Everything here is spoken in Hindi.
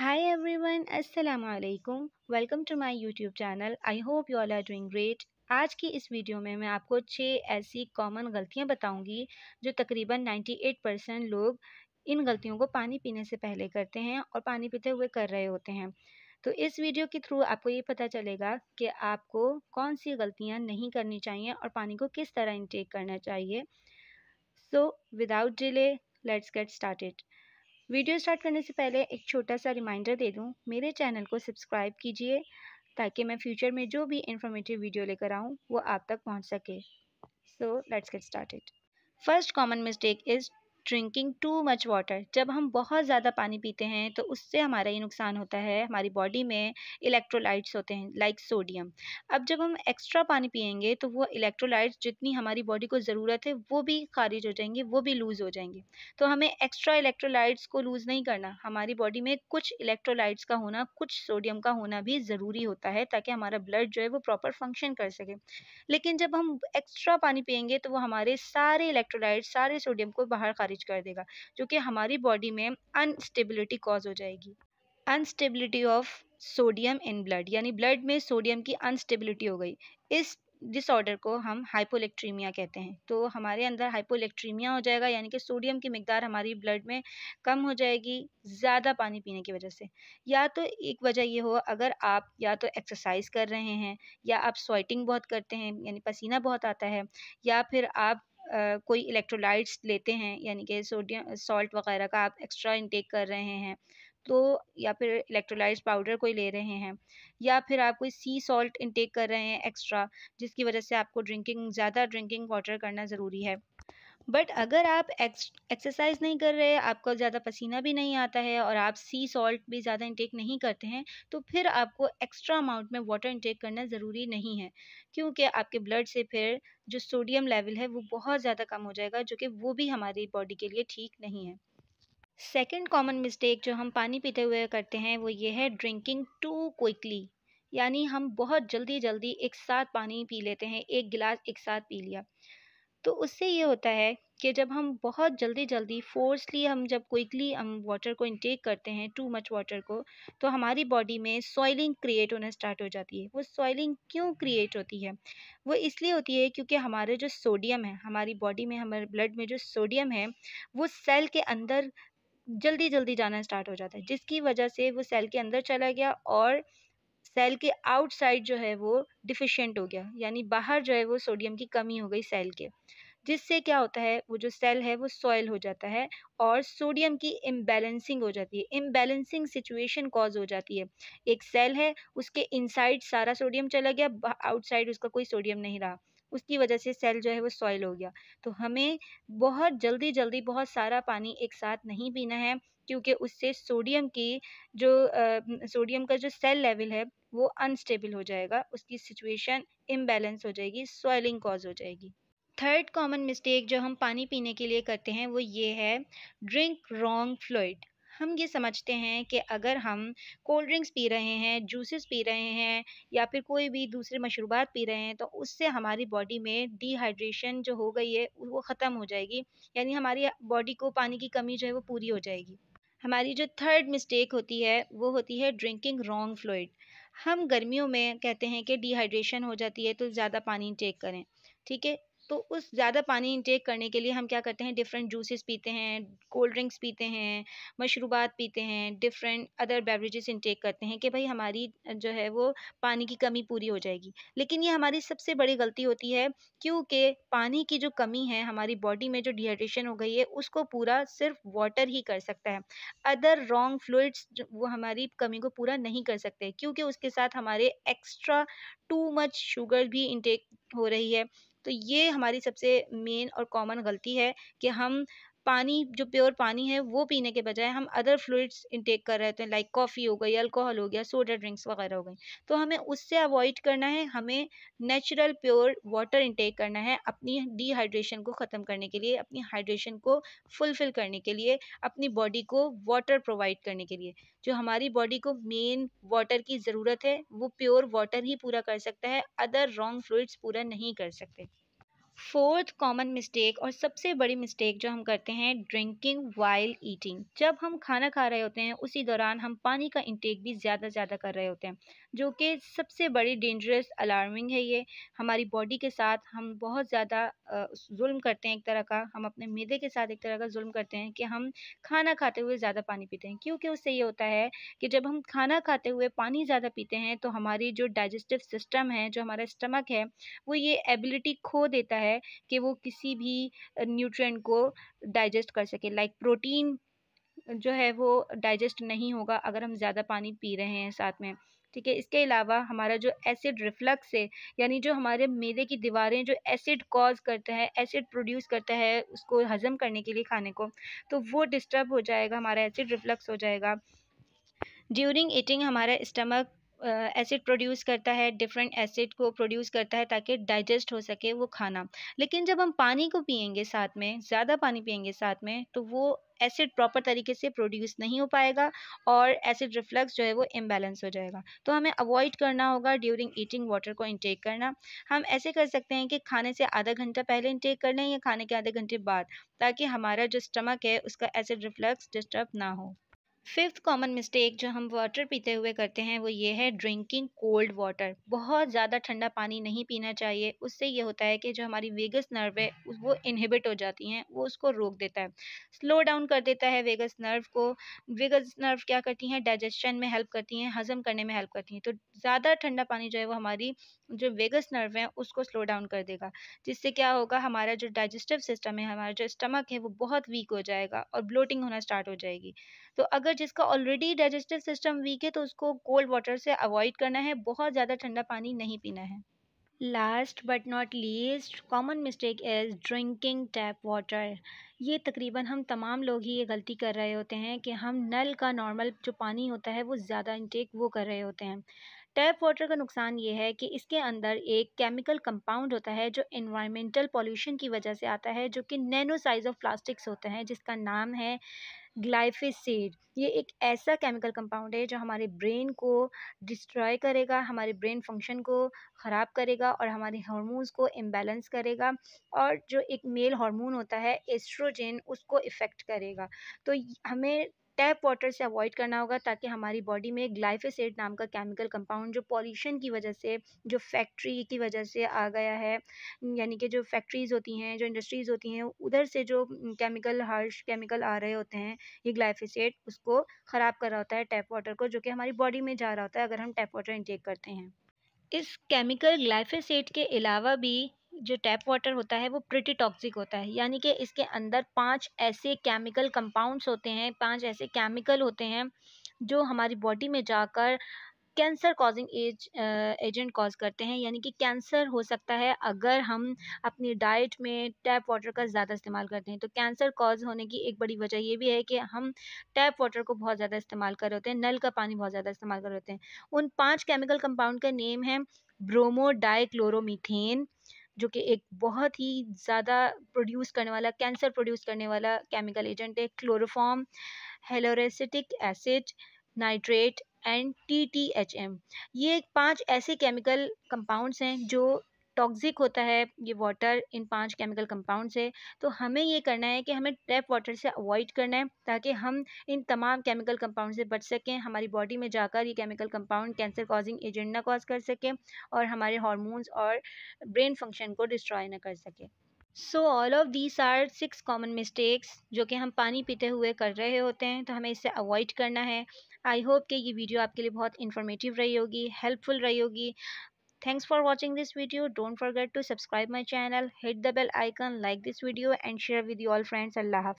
Hi everyone, वन alaikum. Welcome to my YouTube channel. I hope you all are doing great. आज की इस वीडियो में मैं आपको छः ऐसी कॉमन गलतियाँ बताऊँगी जो तकरीबन 98 परसेंट लोग इन गलतियों को पानी पीने से पहले करते हैं और पानी पीते हुए कर रहे होते हैं तो इस वीडियो के थ्रू आपको ये पता चलेगा कि आपको कौन सी गलतियाँ नहीं करनी चाहिए और पानी को किस तरह इनटेक करना चाहिए so without delay let's get started video start करने से पहले एक छोटा सा रिमाइंडर दे दूँ मेरे चैनल को सब्सक्राइब कीजिए ताकि मैं फ्यूचर में जो भी इंफॉर्मेटिव वीडियो लेकर आऊँ वो आप तक पहुँच सके so let's get started first common mistake is drinking too much water जब हम बहुत ज़्यादा पानी पीते हैं तो उससे हमारा ये नुकसान होता है हमारी बॉडी में इलेक्ट्रोलाइट्स होते हैं लाइक सोडियम अब जब हम एक्स्ट्रा पानी पियेंगे तो वो इलेक्ट्रोलाइट्स जितनी हमारी बॉडी को ज़रूरत है वो भी खारिज हो जाएंगे वो भी लूज़ हो जाएंगे तो हमें एक्स्ट्रा इलेक्ट्रोलाइट्स को लूज़ नहीं करना हमारी बॉडी में कुछ इलेक्ट्रोलाइट्स का होना कुछ सोडियम का होना भी ज़रूरी होता है ताकि हमारा ब्लड जो है वो प्रॉपर फंक्शन कर सके लेकिन जब हम एक्स्ट्रा पानी पियेंगे तो वो हमारे सारे इलेक्ट्रोलाइट्स सारे सोडियम को बाहर खारिज कर देगा जो कि हमारी बॉडी में अनस्टेबिलिटी कॉज हो जाएगी instability of sodium in blood यानी ब्लड में सोडियम की अनस्टेबिलिटी हो गई इस डिसऑर्डर को हम हाइपोलेक्ट्रीमिया कहते हैं तो हमारे अंदर हाइपोलेक्ट्रीमिया हो जाएगा यानी कि सोडियम की मकदार हमारी ब्लड में कम हो जाएगी ज़्यादा पानी पीने की वजह से या तो एक वजह ये हो अगर आप या तो एक्सरसाइज कर रहे हैं या आप स्वेटिंग बहुत करते हैं यानी पसीना बहुत आता है या फिर आप कोई इलेक्ट्रोलाइट्स लेते हैं यानी कि सोडियम सॉल्ट वगैरह का आप एक्स्ट्रा इनटेक कर रहे हैं तो या फिर इलेक्ट्रोलाइट्स पाउडर कोई ले रहे हैं या फिर आप कोई सी सॉल्ट इनटेक कर रहे हैं एक्स्ट्रा जिसकी वजह से आपको ड्रिंकिंग ज़्यादा ड्रिंकिंग वाटर करना ज़रूरी है बट अगर आप एक्सरसाइज नहीं कर रहे आपको ज़्यादा पसीना भी नहीं आता है और आप सी सॉल्ट भी ज़्यादा इंटेक नहीं करते हैं तो फिर आपको एक्स्ट्रा अमाउंट में वाटर इंटेक करना ज़रूरी नहीं है क्योंकि आपके ब्लड से फिर जो सोडियम लेवल है वो बहुत ज़्यादा कम हो जाएगा जो कि वो भी हमारी बॉडी के लिए ठीक नहीं है सेकेंड कॉमन मिस्टेक जो हम पानी पीते हुए करते हैं वो ये है ड्रिंकिंग टू क्विकली यानी हम बहुत जल्दी जल्दी एक साथ पानी पी लेते हैं एक गिलास एक साथ पी लिया तो उससे ये होता है कि जब हम बहुत जल्दी जल्दी फोर्सली हम जब क्विकली हम वाटर को इनटेक करते हैं टू मच वाटर को तो हमारी बॉडी में सॉइलिंग क्रिएट होना स्टार्ट हो जाती है वो सॉइलिंग क्यों क्रिएट होती है वो इसलिए होती है क्योंकि हमारे जो सोडियम है हमारी बॉडी में हमारे ब्लड में जो सोडियम है वो सेल के अंदर जल्दी जल्दी जाना स्टार्ट हो जाता है जिसकी वजह से वो सेल के अंदर चला गया और सेल के आउटसाइड जो है वो डिफिशेंट हो गया यानी बाहर जो है वो सोडियम की कमी हो गई सेल के जिससे क्या होता है वो जो सेल है वो सॉयल हो जाता है और सोडियम की इम्बैलेंसिंग हो जाती है इम्बैलेंसिंग सिचुएशन कॉज हो जाती है एक सेल है उसके इनसाइड सारा सोडियम चला गया आउटसाइड उसका कोई सोडियम नहीं रहा उसकी वजह से सेल जो है वो सॉइल हो गया तो हमें बहुत जल्दी जल्दी बहुत सारा पानी एक साथ नहीं पीना है क्योंकि उससे सोडियम की जो आ, सोडियम का जो सेल लेवल है वो अनस्टेबल हो जाएगा उसकी सिचुएशन इम्बेलेंस हो जाएगी सॉइलिंग कॉज हो जाएगी थर्ड कॉमन मिस्टेक जो हम पानी पीने के लिए करते हैं वो ये है ड्रिंक रॉन्ग फ्लूड हम ये समझते हैं कि अगर हम कोल्ड ड्रिंक्स पी रहे हैं जूसेस पी रहे हैं या फिर कोई भी दूसरे मशरूबात पी रहे हैं तो उससे हमारी बॉडी में डिहाइड्रेशन जो हो गई है वो ख़त्म हो जाएगी यानी हमारी बॉडी को पानी की कमी जो है वो पूरी हो जाएगी हमारी जो थर्ड मिस्टेक होती है वो होती है ड्रिंकिंग रॉन्ग फ्लूड हम गर्मियों में कहते हैं कि डिहाइड्रेशन हो जाती है तो ज़्यादा पानी टेक करें ठीक है तो उस ज़्यादा पानी इंटेक करने के लिए हम क्या करते हैं डिफरेंट जूसेस पीते हैं कोल्ड ड्रिंक्स पीते हैं मशरूबात पीते हैं डिफरेंट अदर बेवरेजेस इंटेक करते हैं कि भाई हमारी जो है वो पानी की कमी पूरी हो जाएगी लेकिन ये हमारी सबसे बड़ी गलती होती है क्योंकि पानी की जो कमी है हमारी बॉडी में जो डिहाइड्रेशन हो गई है उसको पूरा सिर्फ वाटर ही कर सकता है अदर रॉन्ग फ्लूड्स वो हमारी कमी को पूरा नहीं कर सकते क्योंकि उसके साथ हमारे एक्स्ट्रा टू मच शुगर भी इंटेक हो रही है तो ये हमारी सबसे मेन और कॉमन गलती है कि हम पानी जो प्योर पानी है वो पीने के बजाय हम अदर फ्लूड्स इनटेक कर रहे थे लाइक कॉफ़ी हो गई अल्कोहल हो गया सोडा ड्रिंक्स वगैरह हो गई तो हमें उससे अवॉइड करना है हमें नेचुरल प्योर वाटर इनटेक करना है अपनी डिहाइड्रेशन को ख़त्म करने के लिए अपनी हाइड्रेशन को फुलफ़िल करने के लिए अपनी बॉडी को वाटर प्रोवाइड करने के लिए जो हमारी बॉडी को मेन वाटर की ज़रूरत है वो प्योर वाटर ही पूरा कर सकता है अदर रॉन्ग फ्लूड्स पूरा नहीं कर सकते फोर्थ कॉमन मिस्टेक और सबसे बड़ी मिस्टेक जो हम करते हैं ड्रिंकिंग वाइल ईटिंग जब हम खाना खा रहे होते हैं उसी दौरान हम पानी का इंटेक भी ज़्यादा ज़्यादा कर रहे होते हैं जो कि सबसे बड़ी डेंजरस अलार्मिंग है ये हमारी बॉडी के साथ हम बहुत ज़्यादा जुल्म करते हैं एक तरह का हम अपने मैदे के साथ एक तरह का जुल्म करते हैं कि हम खाना खाते हुए ज़्यादा पानी पीते हैं क्योंकि उससे ये होता है कि जब हम खाना खाते हुए पानी ज़्यादा पीते हैं तो हमारी जो डाइजेस्टिव सिस्टम है जो हमारा स्टमक है वो ये एबिलिटी खो देता है है कि वो किसी भी न्यूट्रिएंट को डाइजेस्ट कर सके लाइक प्रोटीन जो है वो डाइजेस्ट नहीं होगा अगर हम ज़्यादा पानी पी रहे हैं साथ में ठीक है इसके अलावा हमारा जो एसिड रिफ्लक्स है यानी जो हमारे मेदे की दीवारें जो एसिड कॉज करता है एसिड प्रोड्यूस करता है उसको हज़म करने के लिए खाने को तो वो डिस्टर्ब हो जाएगा हमारा एसिड रिफ्लक्स हो जाएगा ड्यूरिंग ईटिंग हमारा स्टमक एसिड प्रोड्यूस करता है डिफरेंट एसिड को प्रोड्यूस करता है ताकि डाइजेस्ट हो सके वो खाना लेकिन जब हम पानी को पियेंगे साथ में ज़्यादा पानी पियेंगे साथ में तो वो एसिड प्रॉपर तरीके से प्रोड्यूस नहीं हो पाएगा और एसिड रिफ्लक्स जो है वो इम्बेलेंस हो जाएगा तो हमें अवॉइड करना होगा ड्यूरिंग ईटिंग वाटर को इंटेक करना हम ऐसे कर सकते हैं कि खाने से आधा घंटा पहले इंटेक कर लें या खाने के आधे घंटे बाद ताकि हमारा जो स्टमक है उसका एसिड रिफ्लक्स डिस्टर्ब ना हो फिफ्थ कॉमन मिस्टेक जो हम वाटर पीते हुए करते हैं वो ये है ड्रिंकिंग कोल्ड वाटर बहुत ज़्यादा ठंडा पानी नहीं पीना चाहिए उससे ये होता है कि जो हमारी वेगस नर्व है वो इनहिबिट हो जाती हैं वो उसको रोक देता है स्लो डाउन कर देता है वेगस नर्व को वेगस नर्व क्या करती हैं डाइजेशन में हेल्प करती हैं हज़म करने में हेल्प करती हैं तो ज़्यादा ठंडा पानी जो है वो हमारी जो वेगस नर्व है उसको स्लो डाउन कर देगा जिससे क्या होगा हमारा जो डाइजेस्टिव सिस्टम है हमारा जो स्टमक है वो बहुत वीक हो जाएगा और ब्लोटिंग होना स्टार्ट हो जाएगी तो अगर अगर जिसका ऑलरेडी डाइजेस्टिव सिस्टम वीक है तो उसको कोल्ड वाटर से अवॉइड करना है बहुत ज़्यादा ठंडा पानी नहीं पीना है last but not least common mistake is drinking tap water ये तकरीबन हम तमाम लोग ही ये गलती कर रहे होते हैं कि हम नल का नॉर्मल जो पानी होता है वो ज़्यादा इंटेक वो कर रहे होते हैं टैप वाटर का नुकसान ये है कि इसके अंदर एक केमिकल कंपाउंड होता है जो इन्वायरमेंटल पॉल्यूशन की वजह से आता है जो कि नैनो साइज ऑफ प्लास्टिक्स होते हैं जिसका नाम है ग्लाइफिसड ये एक ऐसा केमिकल कंपाउंड है जो हमारे ब्रेन को डिस्ट्रॉय करेगा हमारे ब्रेन फंक्शन को ख़राब करेगा और हमारे हार्मोन्स को इम्बेलेंस करेगा और जो एक मेल हार्मोन होता है एस्ट्रोजन उसको इफ़ेक्ट करेगा तो हमें टैप वाटर से अवॉइड करना होगा ताकि हमारी बॉडी में ग्लाइफेसेट नाम का केमिकल कंपाउंड जो पॉल्यूशन की वजह से जो फैक्ट्री की वजह से आ गया है यानी कि जो फैक्ट्रीज़ होती हैं जो इंडस्ट्रीज़ होती हैं उधर से जो केमिकल हार्श केमिकल आ रहे होते हैं ये ग्लाइफेसेट उसको ख़राब कर रहा होता है टैप वाटर को जो कि हमारी बॉडी में जा रहा होता है अगर हम टैप वाटर इंटेक करते हैं इस केमिकल ग्लाइफेसेट के अलावा भी जो टैप वाटर होता है वो प्रिटी टॉक्सिक होता है यानी कि इसके अंदर पांच ऐसे केमिकल कंपाउंड्स होते हैं पांच ऐसे केमिकल होते हैं जो हमारी बॉडी में जाकर cancer causing age agent cause करते हैं यानी कि कैंसर हो सकता है अगर हम अपनी डाइट में टैप वाटर का ज़्यादा इस्तेमाल करते हैं तो कैंसर कॉज होने की एक बड़ी वजह ये भी है कि हम टैप वाटर को बहुत ज़्यादा इस्तेमाल कर रहे होते हैं नल का पानी बहुत ज़्यादा इस्तेमाल कर रहे होते हैं उन पाँच केमिकल कंपाउंड का नेम है ब्रोमो डाइक्लोरोमीथेन जो कि एक बहुत ही ज़्यादा प्रोड्यूस करने वाला कैंसर प्रोड्यूस करने वाला केमिकल एजेंट है chloroform haloacetic acid nitrate and T T H M ये पांच ऐसे केमिकल कंपाउंड्स हैं जो टॉक्सिक होता है ये वाटर इन पांच केमिकल कंपाउंड से तो हमें ये करना है कि हमें टैप वाटर से अवॉइड करना है ताकि हम इन तमाम केमिकल कंपाउंड से बच सकें हमारी बॉडी में जाकर ये chemical compound cancer causing agent ना कॉज कर सकें और हमारे हॉर्मोन्स और ब्रेन फंक्शन को डिस्ट्रॉय ना कर सकें so all of these are six common mistakes जो कि हम पानी पीते हुए कर रहे होते हैं तो हमें इससे अवॉइड करना है आई होप कि ये वीडियो आपके लिए बहुत इन्फॉर्मेटिव रही होगी हेल्पफुल रही होगी Thanks for watching this video. Don't forget to subscribe my channel, hit the bell icon, like this video and share with your friends. Allah Hafiz.